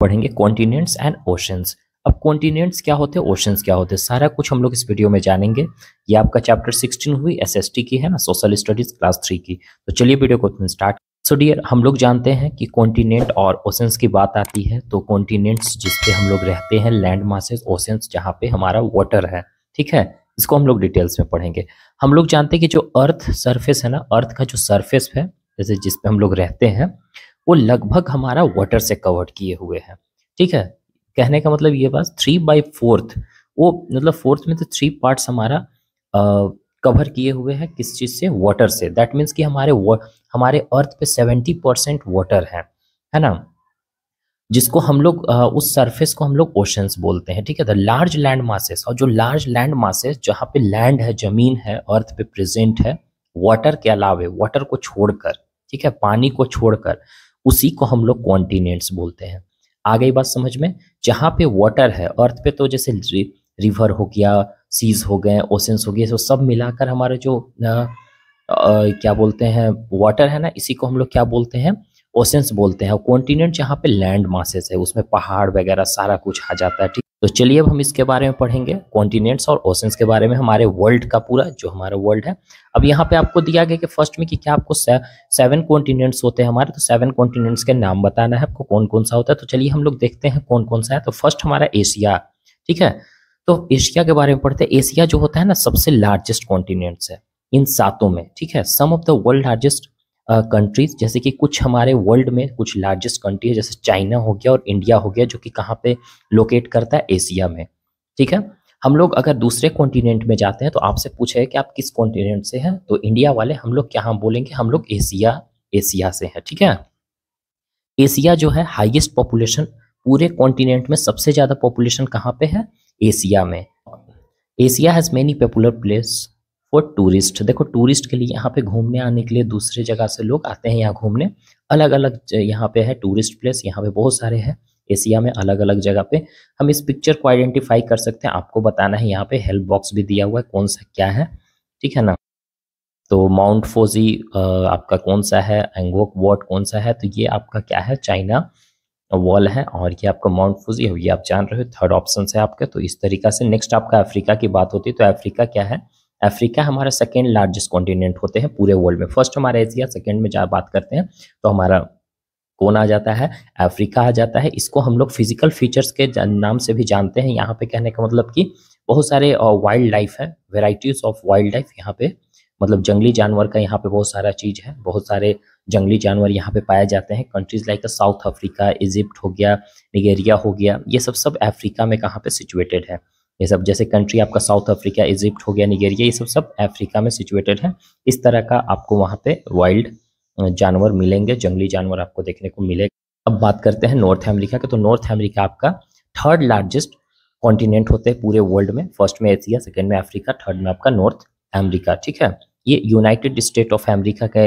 पढ़ेंगे continents and oceans अब continents क्या होते हैं ओशंस क्या होते हैं सारा कुछ हम लोग इस वीडियो में जानेंगे ये आपका चैप्टर 16 हुई एसएसटी की है ना सोशल स्टडीज क्लास थ्री की तो चलिए वीडियो को स्टार्ट सो डियर हम लोग जानते हैं कि कॉन्टिनेंट और ओशंस की बात आती है तो कॉन्टिनेंट्स जिसपे हम लोग रहते हैं लैंड मासेज ओशंस जहाँ पे हमारा वाटर है ठीक है इसको हम लोग डिटेल्स में पढ़ेंगे हम लोग जानते हैं कि जो अर्थ सरफेस है ना अर्थ का जो सरफेस है जैसे जिसपे हम लोग रहते हैं वो लगभग हमारा वाटर से कवर्ड किए हुए हैं ठीक है कहने का मतलब ये बात थ्री बाई फोर्थ वो मतलब फोर्थ में तो थ्री पार्ट्स हमारा कवर किए हुए हैं किस चीज़ से वाटर से दैट मीन्स कि हमारे हमारे अर्थ पे सेवेंटी परसेंट वाटर है है ना जिसको हम लोग उस सरफेस को हम लोग ओशंस बोलते हैं ठीक है द लार्ज लैंड मासेस और जो लार्ज लैंड मासेस जहाँ पे लैंड है जमीन है अर्थ पे प्रेजेंट है वाटर के अलावे वाटर को छोड़कर ठीक है पानी को छोड़कर उसी को हम लोग कॉन्टिनेंट्स बोलते हैं आ गई बात समझ में जहाँ पे वाटर है अर्थ पे तो जैसे रिवर हो गया सीज हो गए ओशंस हो गए तो सब मिलाकर हमारे जो आ, आ, क्या बोलते हैं वाटर है ना इसी को हम लोग क्या बोलते हैं ओशंस बोलते हैं और कॉन्टिनेंट जहाँ पे लैंड मासेस है उसमें पहाड़ वगैरह सारा कुछ आ जाता है ठीक तो चलिए अब हम इसके बारे में पढ़ेंगे कॉन्टिनेंट्स और ओशंस के बारे में हमारे वर्ल्ड का पूरा जो हमारा वर्ल्ड है अब यहाँ पे आपको दिया गया कि फर्स्ट में कि क्या आपको से, सेवन कॉन्टिनेंट्स होते हैं हमारे तो सेवन कॉन्टिनेंट्स के नाम बताना है आपको कौन कौन सा होता है तो चलिए हम लोग देखते हैं कौन कौन सा है तो फर्स्ट हमारा एशिया ठीक है तो एशिया के बारे में पढ़ते हैं एशिया जो होता है ना सबसे लार्जेस्ट कॉन्टिनेंट्स है इन सातों में ठीक है some of the world largest countries जैसे कि कुछ हमारे वर्ल्ड में कुछ लार्जेस्ट कंट्री है जैसे चाइना हो गया और इंडिया हो गया जो कि कहाँ पे लोकेट करता है एशिया में ठीक है हम लोग अगर दूसरे कॉन्टिनेंट में जाते हैं तो आपसे पूछे कि आप किस कॉन्टिनेंट से हैं तो इंडिया वाले हम लोग क्या हम बोलेंगे हम लोग एशिया एशिया से हैं ठीक है एशिया जो है हाइएस्ट पॉपुलेशन पूरे कॉन्टिनेंट में सबसे ज़्यादा पॉपुलेशन कहाँ पे है एशिया में Asia has many popular place for tourist देखो टूरिस्ट के लिए यहाँ पे घूमने आने के लिए दूसरे जगह से लोग आते हैं यहाँ घूमने अलग अलग यहाँ पे है टूरिस्ट प्लेस यहाँ पे बहुत सारे हैं एशिया में अलग अलग जगह पे हम इस पिक्चर को आइडेंटिफाई कर सकते हैं आपको बताना है यहाँ पे हेल्प बॉक्स भी दिया हुआ है कौन सा क्या है ठीक है ना तो माउंट फोजी आपका कौन सा है एंगोक वॉट कौन सा है तो ये आपका क्या है चाइना वॉल है और ये आपका माउंट फोजी है ये आप जान रहे हो थर्ड ऑप्शन है आपका तो इस तरीका से नेक्स्ट आपका अफ्रीका की बात होती है तो अफ्रीका क्या है अफ्रीका हमारा सेकेंड लार्जेस्ट कॉन्टिनेंट होते हैं पूरे वर्ल्ड में फर्स्ट हमारा एशिया सेकेंड में जहाँ बात करते हैं तो हमारा कौन आ जाता है अफ्रीका आ जाता है इसको हम लोग फिजिकल फीचर्स के नाम से भी जानते हैं यहाँ पे कहने का मतलब कि बहुत सारे वाइल्ड लाइफ है वेराइटीज़ ऑफ वाइल्ड लाइफ यहाँ पे मतलब जंगली जानवर का यहाँ पे बहुत सारा चीज़ है बहुत सारे जंगली जानवर यहाँ पे पाए जाते हैं countries like South Africa Egypt हो गया निगेरिया हो गया ये सब सब अफ्रीका में कहाँ पे सिचुएटेड है ये सब जैसे कंट्री आपका साउथ अफ्रीका इजिप्ट हो गया निगेरिया ये सब सब अफ्रीका में सिचुएटेड है इस तरह का आपको वहाँ पे वाइल्ड जानवर मिलेंगे जंगली जानवर आपको देखने को मिलेगा अब बात करते हैं नॉर्थ अमेरिका का तो नॉर्थ अमेरिका आपका थर्ड लार्जेस्ट कॉन्टिनेंट होते हैं पूरे वर्ल्ड में फर्स्ट में एशिया सेकेंड में अफ्रीका थर्ड में आपका नॉर्थ अमरीका ठीक है ये यूनाइटेड स्टेट ऑफ अमेरिका का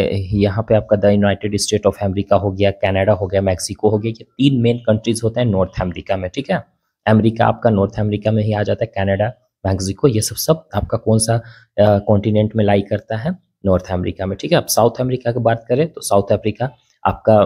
यहाँ पे आपका the United State of America हो गया कनाडा हो गया मैक्सिको हो गया ये तीन मेन कंट्रीज होते हैं नॉर्थ अमेरिका में ठीक है अमेरिका आपका नॉर्थ अमेरिका में ही आ जाता है कनाडा मैक्सिको ये सब सब आपका कौन सा कॉन्टिनेंट में लाई करता है नॉर्थ अमेरिका में ठीक है आप साउथ अमेरिका की बात करें तो साउथ अफ्रीका आपका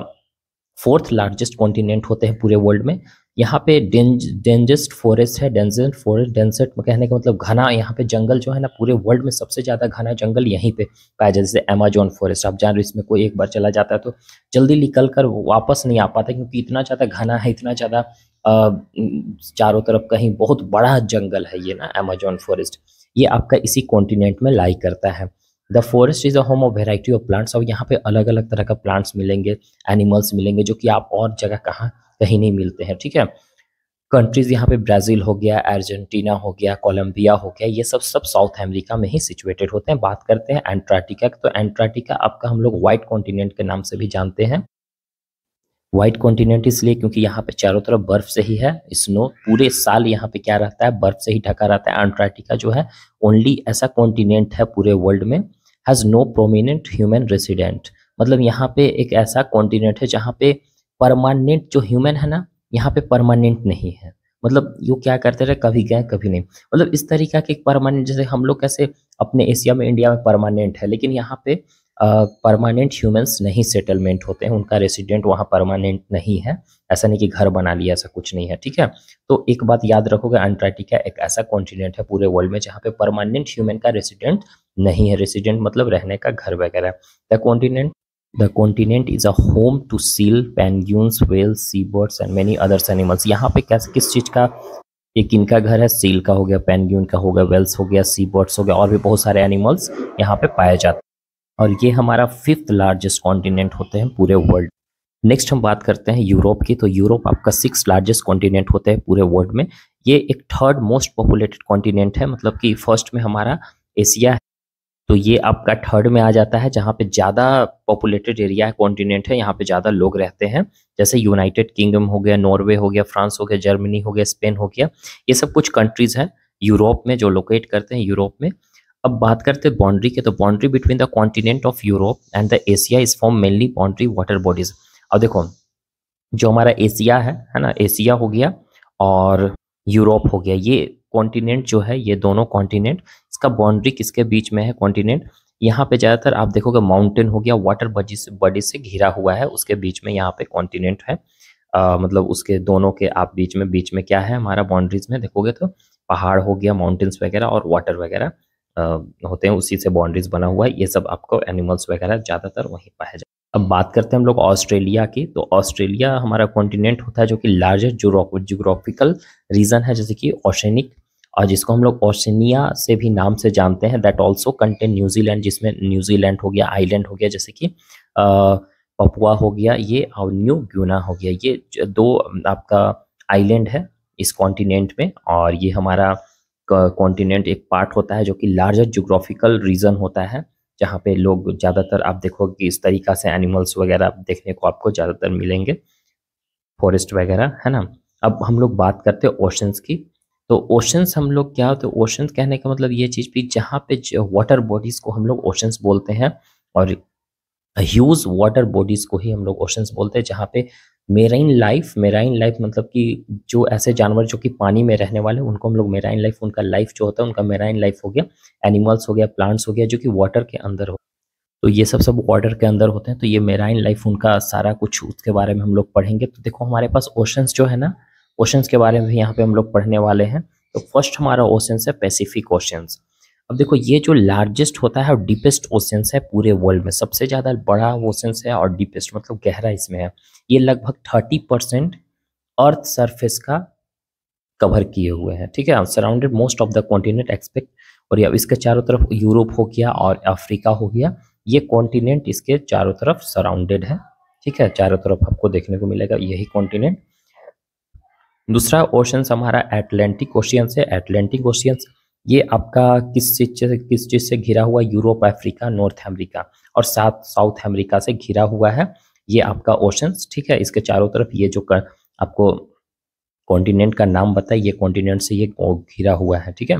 फोर्थ लार्जेस्ट कॉन्टिनेंट होते हैं पूरे वर्ल्ड में यहाँ पे डेंजेस्ट फॉरेस्ट है डेंजेस्ट फॉरेस्ट डेंसेट कहने का मतलब घना यहाँ पे जंगल जो है ना पूरे वर्ल्ड में सबसे ज़्यादा घना जंगल यहीं पे पाया जाता है जैसे अमेजोन फॉरेस्ट आप जान रहे इसमें कोई एक बार चला जाता है तो जल्दी निकल कर वापस नहीं आ पाता क्योंकि इतना ज़्यादा घना है इतना ज़्यादा चारों तरफ कहीं बहुत बड़ा जंगल है ये ना अमेजोन फॉरेस्ट ये आपका इसी कॉन्टिनेंट में लाई करता है the forest is a home of variety of plants और यहाँ पे अलग अलग तरह का प्लांट्स मिलेंगे एनिमल्स मिलेंगे जो कि आप और जगह कहाँ कहीं नहीं मिलते हैं ठीक है कंट्रीज यहाँ पे ब्राज़ील हो गया अर्जेंटीना हो गया कोलंबिया हो गया ये सब सब साउथ अमेरिका में ही सिचुएटेड होते हैं बात करते हैं एंट्रार्टिका तो एंट्रार्टिका आपका हम लोग व्हाइट कॉन्टिनेंट के नाम से भी जानते हैं व्हाइट कॉन्टिनेंट इसलिए क्योंकि यहाँ पे चारों तरफ बर्फ से ही है स्नो पूरे साल यहाँ पे क्या रहता है बर्फ से ही ढका रहता है अंटार्कटिका जो है ओनली ऐसा कॉन्टिनेंट है पूरे वर्ल्ड में has no prominent human resident मतलब यहाँ पे एक ऐसा कॉन्टिनेंट है जहाँ पे परमानेंट जो ह्यूमन है ना यहाँ पे परमानेंट नहीं है मतलब यो क्या करते रहे कभी गए कभी नहीं मतलब इस तरीका के परमानेंट जैसे हम लोग कैसे अपने एशिया में इंडिया में परमानेंट है लेकिन यहाँ पे परमानेंट ह्यूमंस नहीं सेटलमेंट होते हैं उनका रेसिडेंट वहाँ परमानेंट नहीं है ऐसा नहीं कि घर बना लिया ऐसा कुछ नहीं है ठीक है तो एक बात याद रखोगे अंटार्कटिका एक ऐसा कॉन्टिनेंट है पूरे वर्ल्ड में जहाँ पे परमानेंट ह्यूमन का रेसिडेंट नहीं है रेसिडेंट मतलब रहने का घर वगैरह the continent the continent is a home to seal penguins whales sea birds and many others animals यहाँ पे कैसे किस चीज़ का एक इनका घर है सील का हो गया पैनग्यून का हो गया वेल्स हो गया सी बर्ड्स हो गया और भी बहुत सारे एनिमल्स यहाँ पे पाए जाते हैं और ये हमारा फिफ्थ लार्जेस्ट कॉन्टिनेंट होते हैं पूरे वर्ल्ड नेक्स्ट हम बात करते हैं यूरोप की तो यूरोप आपका सिक्स लार्जेस्ट कॉन्टिनेंट होता है पूरे वर्ल्ड में ये एक थर्ड मोस्ट पॉपुलेटेड कॉन्टिनेंट है मतलब कि फर्स्ट में हमारा एशिया है तो ये आपका थर्ड में आ जाता है जहाँ पे ज़्यादा पॉपुलेटेड एरिया है कॉन्टिनेंट है यहाँ पे ज़्यादा लोग रहते हैं जैसे यूनाइटेड किंगडम हो गया नॉर्वे हो गया फ्रांस हो गया जर्मनी हो गया स्पेन हो गया ये सब कुछ कंट्रीज़ हैं यूरोप में जो लोकेट करते हैं यूरोप में अब बात करते हैं बाउंड्री के तो boundary between the continent of Europe and the Asia is form mainly boundary water bodies अब देखो जो हमारा एशिया है है ना एशिया हो गया और यूरोप हो गया ये कॉन्टिनेंट जो है ये दोनों कॉन्टिनेंट इसका बाउंड्री किसके बीच में है कॉन्टिनेंट यहाँ पे ज़्यादातर आप देखोगे माउंटेन हो गया वाटर बॉडी से बॉडी से घिरा हुआ है उसके बीच में यहाँ पे कॉन्टिनेंट है आ, मतलब उसके दोनों के आप बीच में बीच में क्या है हमारा बाउंड्रीज में देखोगे तो पहाड़ हो गया माउंटेन्स वगैरह और वाटर वगैरह होते हैं उसी से बाउंड्रीज बना हुआ है ये सब आपको एनिमल्स वगैरह ज़्यादातर वहीं पाया जाए अब बात करते हैं हम लोग ऑस्ट्रेलिया की तो ऑस्ट्रेलिया हमारा कॉन्टिनेंट होता है जो कि लार्जेस्ट जोग्राफिकल रीजन है जैसे कि ओशनिक और जिसको हम लोग ओशनिया से भी नाम से जानते हैं दैट ऑल्सो कंटेन न्यूजीलैंड जिसमें न्यूजीलैंड हो गया आइलैंड हो गया जैसे कि पपुआ हो गया ये और न्यू ग्यूना हो गया ये दो आपका आइलैंड है इस कॉन्टिनेंट में और ये हमारा कॉन्टिनेंट एक पार्ट होता है जो कि लार्जर जोग्राफिकल रीजन होता है जहाँ पे लोग ज़्यादातर आप देखोगे कि इस तरीका से एनिमल्स वगैरह देखने को आपको ज़्यादातर मिलेंगे फॉरेस्ट वगैरह है ना अब हम लोग बात करते हैं ओशंस की तो ओशंस हम लोग क्या होते हैं ओशंस कहने का मतलब ये चीज़ भी जहाँ पे वाटर बॉडीज़ को हम लोग ओशंस बोलते हैं और ह्यूज वाटर बॉडीज़ को ही हम लोग ओशंस बोलते हैं जहाँ पे मेराइन लाइफ मेराइन लाइफ मतलब कि जो ऐसे जानवर जो कि पानी में रहने वाले उनको हम लोग मेराइन लाइफ उनका लाइफ जो होता है उनका मेराइन लाइफ हो गया एनिमल्स हो गया प्लांट्स हो गया जो कि वाटर के अंदर हो तो ये सब सब वाटर के अंदर होते हैं तो ये मेराइन लाइफ उनका सारा कुछ उसके बारे में हम लोग पढ़ेंगे तो देखो हमारे पास ओशंस जो है ना ओशंस के बारे में भी यहाँ पे हम लोग पढ़ने वाले हैं तो फर्स्ट हमारा ओशंस है पैसिफिक ओशंस अब देखो ये जो लार्जेस्ट होता है और डीपेस्ट ओशंस है पूरे वर्ल्ड में सबसे ज़्यादा बड़ा ओशंस है और डीपेस्ट मतलब गहरा इसमें है ये लगभग थर्टी परसेंट अर्थ सरफेस का कवर किए हुए हैं ठीक है surrounded most of the continent expect और या इसके चारों तरफ यूरोप हो गया और अफ्रीका हो गया ये कॉन्टिनेंट इसके चारों तरफ सराउंडेड है ठीक है चारों तरफ आपको देखने को मिलेगा यही कॉन्टिनेंट दूसरा ओशंस हमारा एटलांटिक ओशियंस है एटलांटिक ओशियंस ये आपका किस चीज से किस चीज से घिरा हुआ यूरोप अफ्रीका नॉर्थ अमेरिका और साथ साउथ अमेरिका से घिरा हुआ है ये आपका ओशंस ठीक है इसके चारों तरफ ये जो कर, आपको कॉन्टिनेंट का नाम बताए ये कॉन्टिनेंट से ये घिरा हुआ है ठीक है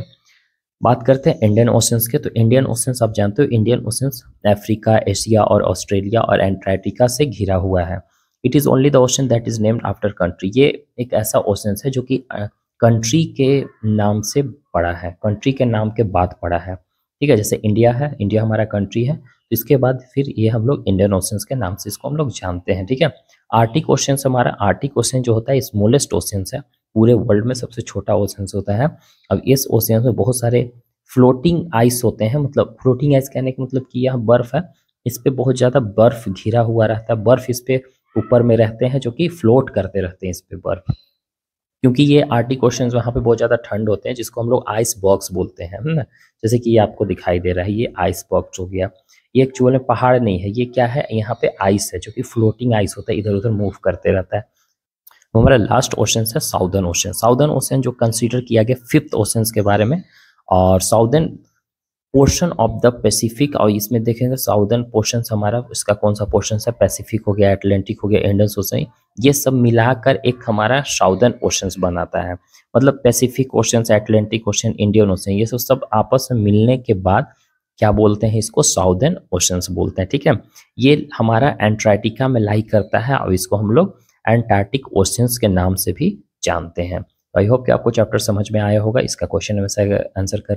बात करते हैं इंडियन ओशंस के तो इंडियन ओशंस आप जानते हो इंडियन ओशंस अफ्रीका एशिया और ऑस्ट्रेलिया और एंटार्क्टिका से घिरा हुआ है it is only the ocean that is named after country ये एक ऐसा ओशंस है जो कि कंट्री के नाम से पड़ा है कंट्री के नाम के बाद पड़ा है ठीक है जैसे इंडिया है इंडिया हमारा कंट्री है तो इसके बाद फिर ये हम लोग इंडियन ओशन के नाम से इसको हम लोग जानते हैं ठीक है आर्टिक ओशन हमारा आर्टिक ओशन जो होता है स्मोलेस्ट ओशन है पूरे वर्ल्ड में सबसे छोटा ओशन होता है अब इस ओशन में बहुत सारे फ्लोटिंग आइस होते हैं मतलब फ्लोटिंग आइस कहने का मतलब कि यह बर्फ है इस पर बहुत ज़्यादा बर्फ घिरा हुआ रहता है बर्फ इस पर ऊपर में रहते हैं जो कि फ्लोट करते रहते हैं इस पर बर्फ क्योंकि ये आर्टी क्वेश्चंस वहाँ पे बहुत ज़्यादा ठंड होते हैं जिसको हम लोग आइस बॉक्स बोलते हैं ना जैसे कि ये आपको दिखाई दे रहा है ये आइस बॉक्स हो गया ये एक्चुअल में पहाड़ नहीं है ये क्या है यहाँ पे आइस है जो कि फ्लोटिंग आइस होता है इधर उधर मूव करते रहता है हमारा लास्ट ओशन है साउदर्न ओशन साउदर्न ओशन जो कंसिडर किया गया फिफ्थ ओशन के बारे में और southern portion of the Pacific और इसमें देखेंगे साउदर्न पोर्शन हमारा इसका कौन सा पोर्शन है पैसिफिक हो गया एटलांटिक हो गया इंडियन ओशन ये सब मिलाकर एक हमारा साउदर्न ओशन बनाता है मतलब Pacific ocean Atlantic ocean Indian ocean ये सब सब आपस में मिलने के बाद क्या बोलते हैं इसको साउदर्न ओशन बोलते हैं ठीक है ये हमारा एंटार्टिका में लाई करता है और इसको हम लोग एंटार्टिक ओशंस के नाम से भी जानते हैं आई होप कि आपको चैप्टर समझ में आया होगा इसका क्वेश्चन हमेशा आंसर कर